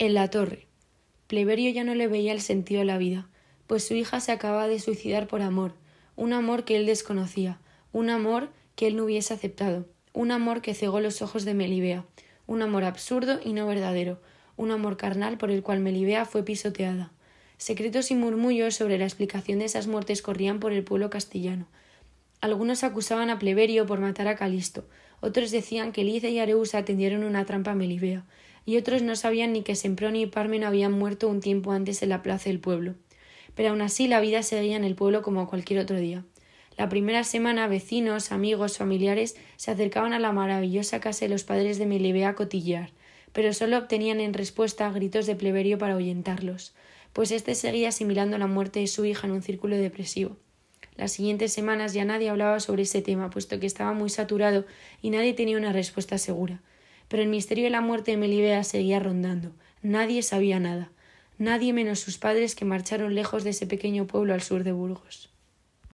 En la torre. Pleberio ya no le veía el sentido de la vida, pues su hija se acababa de suicidar por amor, un amor que él desconocía, un amor que él no hubiese aceptado, un amor que cegó los ojos de Melibea, un amor absurdo y no verdadero, un amor carnal por el cual Melibea fue pisoteada. Secretos y murmullos sobre la explicación de esas muertes corrían por el pueblo castellano. Algunos acusaban a Pleberio por matar a Calisto, otros decían que Liza y Areusa tendieron una trampa a Melibea, y otros no sabían ni que Sempronio y Parmen habían muerto un tiempo antes en la plaza del pueblo. Pero aun así la vida seguía en el pueblo como cualquier otro día. La primera semana vecinos, amigos, familiares se acercaban a la maravillosa casa de los padres de Melibea a cotillear, pero solo obtenían en respuesta gritos de pleberio para ahuyentarlos, pues éste seguía asimilando la muerte de su hija en un círculo depresivo. Las siguientes semanas ya nadie hablaba sobre ese tema, puesto que estaba muy saturado y nadie tenía una respuesta segura pero el misterio de la muerte de Melibea seguía rondando. Nadie sabía nada, nadie menos sus padres que marcharon lejos de ese pequeño pueblo al sur de Burgos.